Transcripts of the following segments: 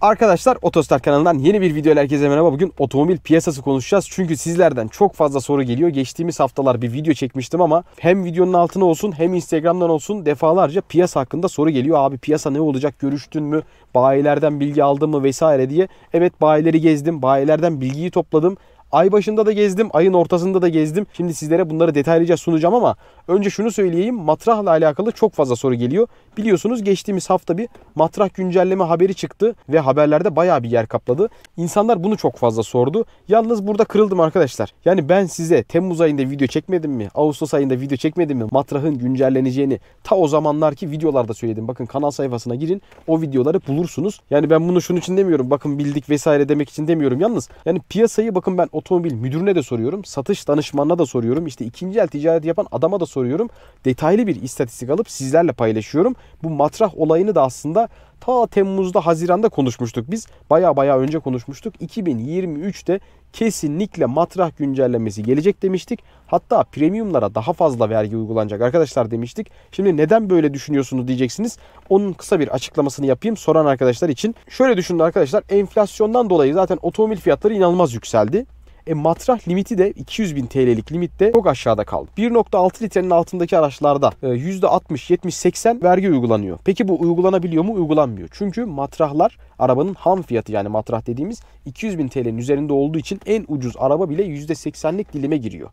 Arkadaşlar Otostar kanalından yeni bir video herkese merhaba. Bugün otomobil piyasası konuşacağız. Çünkü sizlerden çok fazla soru geliyor. Geçtiğimiz haftalar bir video çekmiştim ama hem videonun altına olsun hem Instagram'dan olsun defalarca piyasa hakkında soru geliyor. Abi piyasa ne olacak? Görüştün mü? Bayilerden bilgi aldın mı vesaire diye. Evet bayileri gezdim. Bayilerden bilgiyi topladım. Ay başında da gezdim, ayın ortasında da gezdim. Şimdi sizlere bunları detaylıca sunacağım ama önce şunu söyleyeyim. Matrahla alakalı çok fazla soru geliyor. Biliyorsunuz geçtiğimiz hafta bir matrah güncelleme haberi çıktı ve haberlerde bayağı bir yer kapladı. İnsanlar bunu çok fazla sordu. Yalnız burada kırıldım arkadaşlar. Yani ben size Temmuz ayında video çekmedim mi? Ağustos ayında video çekmedim mi? Matrahın güncelleneceğini ta o zamanlarki videolarda söyledim. Bakın kanal sayfasına girin. O videoları bulursunuz. Yani ben bunu şunun için demiyorum. Bakın bildik vesaire demek için demiyorum. Yalnız yani piyasayı bakın ben otomobil müdürüne de soruyorum. Satış danışmanına da soruyorum. işte ikinci el ticaret yapan adama da soruyorum. Detaylı bir istatistik alıp sizlerle paylaşıyorum. Bu matrah olayını da aslında ta Temmuz'da Haziran'da konuşmuştuk biz. Baya baya önce konuşmuştuk. 2023'te kesinlikle matrah güncellemesi gelecek demiştik. Hatta premiumlara daha fazla vergi uygulanacak arkadaşlar demiştik. Şimdi neden böyle düşünüyorsunuz diyeceksiniz. Onun kısa bir açıklamasını yapayım soran arkadaşlar için. Şöyle düşünün arkadaşlar enflasyondan dolayı zaten otomobil fiyatları inanılmaz yükseldi. E, matrah limiti de 200 bin TL'lik limitte çok aşağıda kaldı. 1.6 litrenin altındaki araçlarda e, %60, 70, 80 vergi uygulanıyor. Peki bu uygulanabiliyor mu? Uygulanmıyor. Çünkü matrahlar arabanın ham fiyatı yani matrah dediğimiz 200 bin TL'nin üzerinde olduğu için en ucuz araba bile %80'lik dilime giriyor.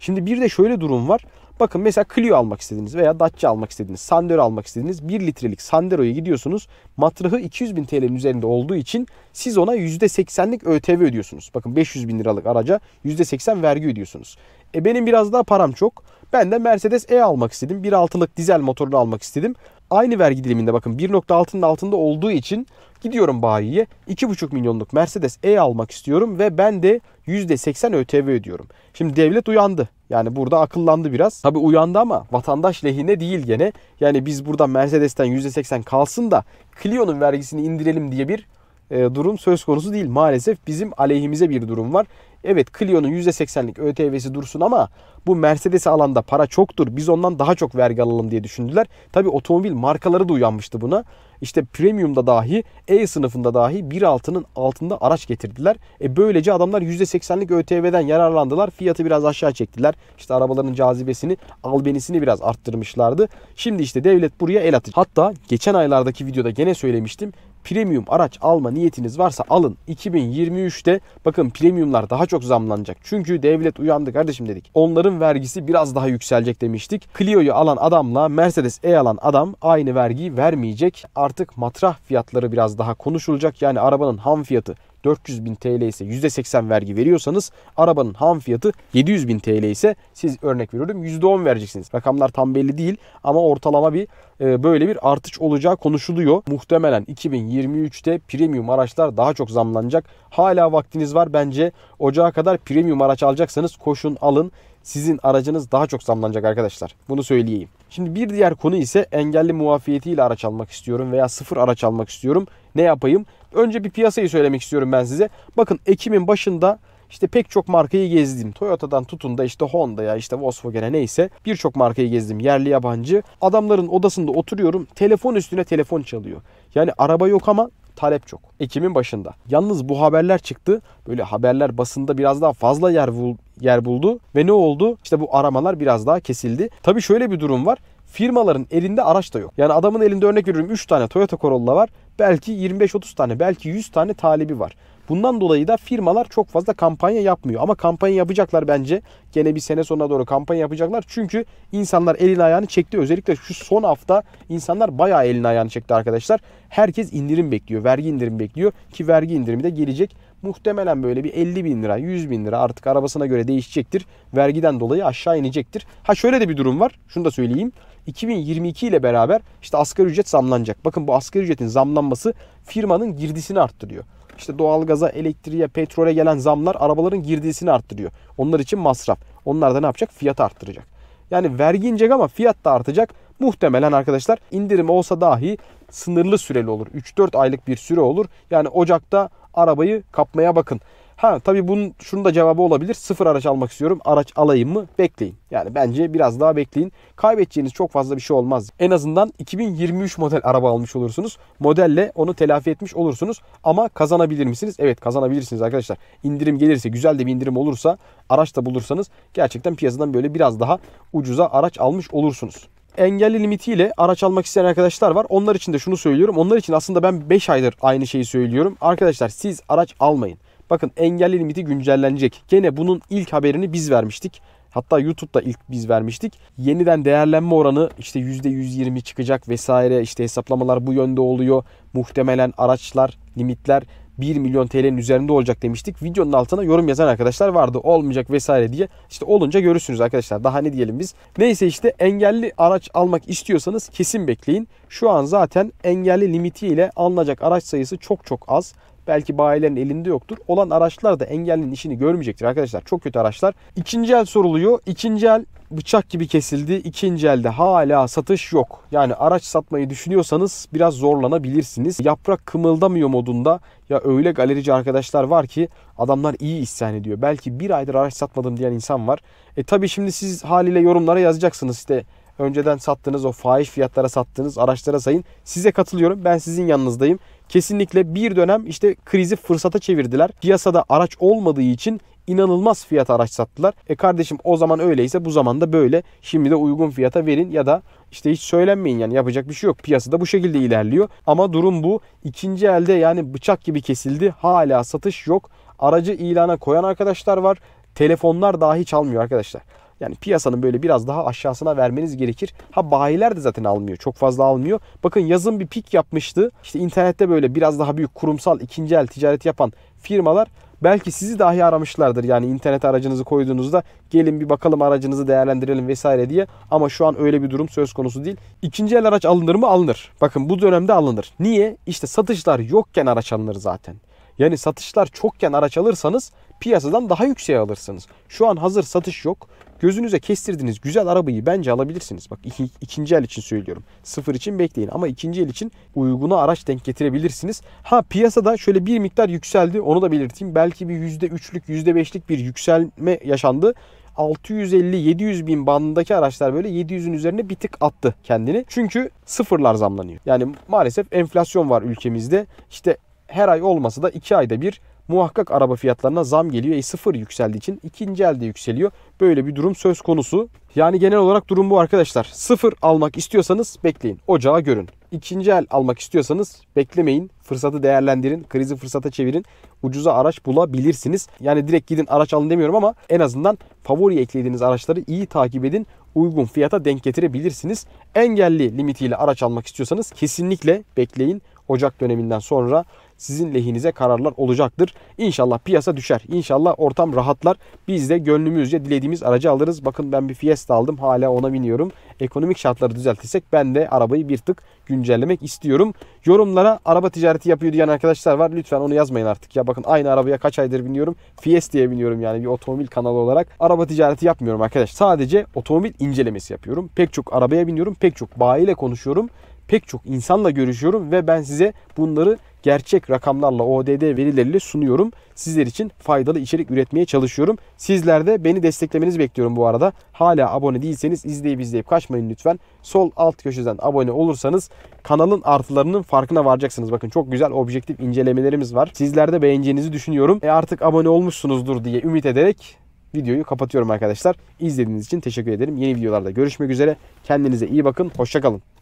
Şimdi bir de şöyle durum var. Bakın mesela Clio almak istediniz veya Dacia almak istediniz, Sandero almak istediniz. 1 litrelik Sandero'ya gidiyorsunuz. Matrahı 200 bin TL'nin üzerinde olduğu için siz ona %80'lik ÖTV ödüyorsunuz. Bakın 500 bin liralık araca %80 vergi ödüyorsunuz. E benim biraz daha param çok. Ben de Mercedes E almak istedim. 1.6'lık dizel motorunu almak istedim. Aynı vergi diliminde bakın 1.6'nın altında olduğu için gidiyorum bayiye 2.5 milyonluk Mercedes E almak istiyorum ve ben de %80 ÖTV ödüyorum. Şimdi devlet uyandı. Yani burada akıllandı biraz. Tabi uyandı ama vatandaş lehine değil gene. Yani biz burada Mercedes'ten %80 kalsın da Clio'nun vergisini indirelim diye bir e, durum söz konusu değil. Maalesef bizim aleyhimize bir durum var. Evet Clio'nun %80'lik ÖTV'si dursun ama bu Mercedes alanda para çoktur. Biz ondan daha çok vergi alalım diye düşündüler. Tabi otomobil markaları da uyanmıştı buna. İşte premiumda dahi E sınıfında dahi 1.6'nın altında araç getirdiler. E böylece adamlar %80'lik ÖTV'den yararlandılar. Fiyatı biraz aşağı çektiler. İşte arabaların cazibesini, albenisini biraz arttırmışlardı. Şimdi işte devlet buraya el atacak. Hatta geçen aylardaki videoda gene söylemiştim premium araç alma niyetiniz varsa alın. 2023'te bakın premiumlar daha çok zamlanacak. Çünkü devlet uyandı kardeşim dedik. Onların vergisi biraz daha yükselecek demiştik. Clio'yu alan adamla Mercedes E alan adam aynı vergiyi vermeyecek. Artık matrah fiyatları biraz daha konuşulacak. Yani arabanın ham fiyatı 400 bin TL ise %80 vergi veriyorsanız arabanın ham fiyatı 700 bin TL ise siz örnek veriyorum %10 vereceksiniz. Rakamlar tam belli değil ama ortalama bir e, böyle bir artış olacağı konuşuluyor. Muhtemelen 2023'te premium araçlar daha çok zamlanacak. Hala vaktiniz var bence ocağa kadar premium araç alacaksanız koşun alın sizin aracınız daha çok zamlanacak arkadaşlar. Bunu söyleyeyim. Şimdi bir diğer konu ise engelli muafiyetiyle araç almak istiyorum veya sıfır araç almak istiyorum. Ne yapayım? Önce bir piyasayı söylemek istiyorum ben size. Bakın Ekim'in başında işte pek çok markayı gezdim. Toyota'dan tutun da işte Honda'ya işte Volkswagen'e neyse birçok markayı gezdim yerli yabancı. Adamların odasında oturuyorum telefon üstüne telefon çalıyor. Yani araba yok ama Talep çok. Ekim'in başında. Yalnız bu haberler çıktı. Böyle haberler basında biraz daha fazla yer, bul yer buldu. Ve ne oldu? İşte bu aramalar biraz daha kesildi. Tabi şöyle bir durum var. Firmaların elinde araç da yok. Yani adamın elinde örnek veriyorum 3 tane Toyota Corolla var. Belki 25-30 tane belki 100 tane talebi var. Bundan dolayı da firmalar çok fazla kampanya yapmıyor. Ama kampanya yapacaklar bence. Gene bir sene sonuna doğru kampanya yapacaklar. Çünkü insanlar elini ayağını çekti. Özellikle şu son hafta insanlar bayağı elini ayağını çekti arkadaşlar. Herkes indirim bekliyor. Vergi indirim bekliyor. Ki vergi indirimi de gelecek. Muhtemelen böyle bir 50 bin lira, 100 bin lira artık arabasına göre değişecektir. Vergiden dolayı aşağı inecektir. Ha şöyle de bir durum var. Şunu da söyleyeyim. 2022 ile beraber işte asgari ücret zamlanacak. Bakın bu asgari ücretin zamlanması firmanın girdisini arttırıyor. İşte doğalgaza, elektriğe, petrole gelen zamlar arabaların girdisini arttırıyor. Onlar için masraf. Onlar da ne yapacak? Fiyat arttıracak. Yani vergi inecek ama fiyat da artacak. Muhtemelen arkadaşlar indirim olsa dahi sınırlı süreli olur. 3-4 aylık bir süre olur. Yani Ocak'ta arabayı kapmaya bakın. Ha tabii bunun şunu da cevabı olabilir. Sıfır araç almak istiyorum. Araç alayım mı? Bekleyin. Yani bence biraz daha bekleyin. Kaybedeceğiniz çok fazla bir şey olmaz. En azından 2023 model araba almış olursunuz. Modelle onu telafi etmiş olursunuz. Ama kazanabilir misiniz? Evet kazanabilirsiniz arkadaşlar. İndirim gelirse, güzel de bir indirim olursa, araç da bulursanız gerçekten piyasadan böyle biraz daha ucuza araç almış olursunuz engelli limitiyle araç almak isteyen arkadaşlar var. Onlar için de şunu söylüyorum. Onlar için aslında ben 5 aydır aynı şeyi söylüyorum. Arkadaşlar siz araç almayın. Bakın engelli limiti güncellenecek. Gene bunun ilk haberini biz vermiştik. Hatta YouTube'da ilk biz vermiştik. Yeniden değerlenme oranı işte %120 çıkacak vesaire işte hesaplamalar bu yönde oluyor. Muhtemelen araçlar, limitler 1 milyon TL'nin üzerinde olacak demiştik. Videonun altına yorum yazan arkadaşlar vardı. Olmayacak vesaire diye. İşte olunca görürsünüz arkadaşlar. Daha ne diyelim biz. Neyse işte engelli araç almak istiyorsanız kesin bekleyin. Şu an zaten engelli limiti ile alınacak araç sayısı çok çok az. Belki bayilerin elinde yoktur. Olan araçlar da engellinin işini görmeyecektir arkadaşlar. Çok kötü araçlar. İkinci el soruluyor. İkinci el bıçak gibi kesildi. İkinci elde hala satış yok. Yani araç satmayı düşünüyorsanız biraz zorlanabilirsiniz. Yaprak kımıldamıyor modunda ya öyle galerici arkadaşlar var ki adamlar iyi isyan ediyor. Belki bir aydır araç satmadım diyen insan var. E tabi şimdi siz haliyle yorumlara yazacaksınız işte önceden sattığınız o faiz fiyatlara sattığınız araçlara sayın. Size katılıyorum. Ben sizin yanınızdayım. Kesinlikle bir dönem işte krizi fırsata çevirdiler. Piyasada araç olmadığı için inanılmaz fiyat araç sattılar. E kardeşim o zaman öyleyse bu zaman da böyle. Şimdi de uygun fiyata verin ya da işte hiç söylenmeyin yani yapacak bir şey yok. Piyasada bu şekilde ilerliyor. Ama durum bu. İkinci elde yani bıçak gibi kesildi. Hala satış yok. Aracı ilana koyan arkadaşlar var. Telefonlar dahi çalmıyor arkadaşlar. Yani piyasanın böyle biraz daha aşağısına vermeniz gerekir. Ha bayiler de zaten almıyor. Çok fazla almıyor. Bakın yazın bir pik yapmıştı. İşte internette böyle biraz daha büyük kurumsal ikinci el ticaret yapan firmalar belki sizi dahi aramışlardır. Yani internet aracınızı koyduğunuzda gelin bir bakalım aracınızı değerlendirelim vesaire diye. Ama şu an öyle bir durum söz konusu değil. İkinci el araç alınır mı? Alınır. Bakın bu dönemde alınır. Niye? İşte satışlar yokken araç alınır zaten. Yani satışlar çokken araç alırsanız piyasadan daha yükseğe alırsınız. Şu an hazır satış yok. Gözünüze kestirdiğiniz güzel arabayı bence alabilirsiniz. Bak iki, ikinci el için söylüyorum. Sıfır için bekleyin ama ikinci el için uygunu araç denk getirebilirsiniz. Ha piyasada şöyle bir miktar yükseldi onu da belirteyim. Belki bir %3'lük %5'lik bir yükselme yaşandı. 650-700 bin bandındaki araçlar böyle 700'ün üzerine bir tık attı kendini. Çünkü sıfırlar zamlanıyor. Yani maalesef enflasyon var ülkemizde. İşte her ay olmasa da 2 ayda bir muhakkak araba fiyatlarına zam geliyor. E sıfır yükseldiği için ikinci elde yükseliyor. Böyle bir durum söz konusu. Yani genel olarak durum bu arkadaşlar. Sıfır almak istiyorsanız bekleyin. Ocağa görün. İkinci el almak istiyorsanız beklemeyin. Fırsatı değerlendirin. Krizi fırsata çevirin. Ucuza araç bulabilirsiniz. Yani direkt gidin araç alın demiyorum ama en azından favori eklediğiniz araçları iyi takip edin. Uygun fiyata denk getirebilirsiniz. Engelli limitiyle araç almak istiyorsanız kesinlikle bekleyin. Ocak döneminden sonra sizin lehinize kararlar olacaktır. İnşallah piyasa düşer. İnşallah ortam rahatlar. Biz de gönlümüzce dilediğimiz aracı alırız. Bakın ben bir Fiesta aldım. Hala ona biniyorum. Ekonomik şartları düzeltirsek ben de arabayı bir tık güncellemek istiyorum. Yorumlara araba ticareti yapıyor diyen arkadaşlar var. Lütfen onu yazmayın artık. Ya bakın aynı arabaya kaç aydır biniyorum. Fiesta'ya biniyorum yani bir otomobil kanalı olarak. Araba ticareti yapmıyorum arkadaş. Sadece otomobil incelemesi yapıyorum. Pek çok arabaya biniyorum. Pek çok bayiyle konuşuyorum pek çok insanla görüşüyorum ve ben size bunları gerçek rakamlarla ODD verileriyle sunuyorum. Sizler için faydalı içerik üretmeye çalışıyorum. Sizler de beni desteklemenizi bekliyorum bu arada. Hala abone değilseniz izleyip izleyip kaçmayın lütfen. Sol alt köşeden abone olursanız kanalın artılarının farkına varacaksınız. Bakın çok güzel objektif incelemelerimiz var. Sizler de beğeneceğinizi düşünüyorum. E artık abone olmuşsunuzdur diye ümit ederek videoyu kapatıyorum arkadaşlar. İzlediğiniz için teşekkür ederim. Yeni videolarda görüşmek üzere. Kendinize iyi bakın. Hoşçakalın.